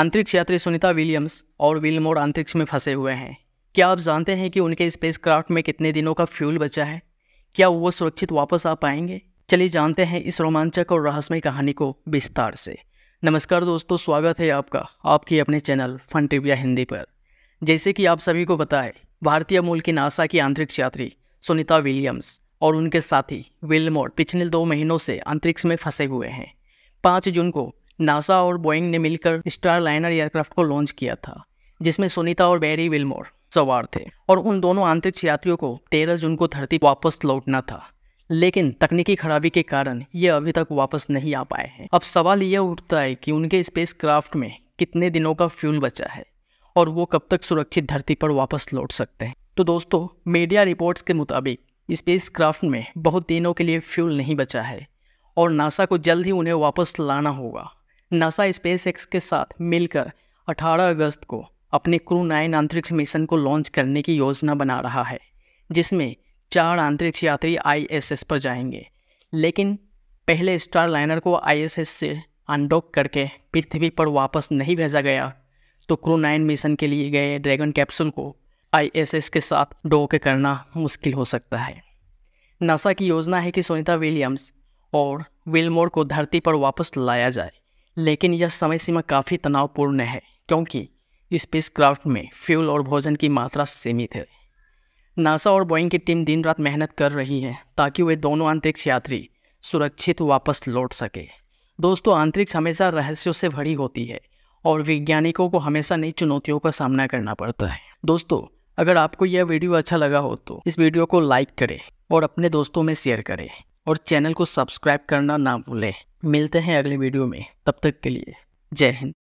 अंतरिक्ष यात्री सुनीता विलियम्स और विलमोर अंतरिक्ष में फंसे हुए हैं क्या आप जानते हैं कि उनके स्पेस में कितने दिनों का फ्यूल बचा है क्या वो सुरक्षित वापस आ पाएंगे चलिए जानते हैं इस रोमांचक और रहस्यमय कहानी को विस्तार से नमस्कार दोस्तों स्वागत है आपका आपके अपने चैनल फन ट्रिविया हिंदी पर जैसे कि आप सभी को पता है भारतीय मूल की नासा की अंतरिक्ष यात्री सुनीता विलियम्स और उनके साथी विलमोर पिछले दो महीनों से अंतरिक्ष में फंसे हुए हैं पाँच जून को नासा और बोइंग ने मिलकर स्टार लाइनर एयरक्राफ्ट को लॉन्च किया था जिसमें सुनीता और बैरी विलमोर सवार थे और उन दोनों आंतरिक्ष यात्रियों को तेरह जून को धरती वापस लौटना था लेकिन तकनीकी खराबी के कारण ये अभी तक वापस नहीं आ पाए हैं अब सवाल यह उठता है कि उनके स्पेस क्राफ्ट में कितने दिनों का फ्यूल बचा है और वो कब तक सुरक्षित धरती पर वापस लौट सकते हैं तो दोस्तों मीडिया रिपोर्ट्स के मुताबिक स्पेस क्राफ्ट में बहुत दिनों के लिए फ्यूल नहीं बचा है और नासा को जल्द ही उन्हें वापस लाना होगा नासा स्पेस एक्स के साथ मिलकर 18 अगस्त को अपने क्रू नाइन अंतरिक्ष मिशन को लॉन्च करने की योजना बना रहा है जिसमें चार अंतरिक्ष यात्री आईएसएस पर जाएंगे लेकिन पहले स्टार लाइनर को आईएसएस से अनडॉक करके पृथ्वी पर वापस नहीं भेजा गया तो क्रू नाइन मिशन के लिए गए ड्रैगन कैप्सूल को आईएसएस के साथ डॉक करना मुश्किल हो सकता है नासा की योजना है कि सोनीता विलियम्स और विलमोर को धरती पर वापस लाया जाए लेकिन यह समय सीमा काफ़ी तनावपूर्ण है क्योंकि स्पेसक्राफ्ट में फ्यूल और भोजन की मात्रा सीमित है नासा और बोइंग की टीम दिन रात मेहनत कर रही है ताकि वे दोनों अंतरिक्ष यात्री सुरक्षित वापस लौट सके दोस्तों अंतरिक्ष हमेशा रहस्यों से भरी होती है और वैज्ञानिकों को हमेशा नई चुनौतियों का सामना करना पड़ता है दोस्तों अगर आपको यह वीडियो अच्छा लगा हो तो इस वीडियो को लाइक करें और अपने दोस्तों में शेयर करें और चैनल को सब्सक्राइब करना ना भूलें मिलते हैं अगले वीडियो में तब तक के लिए जय हिंद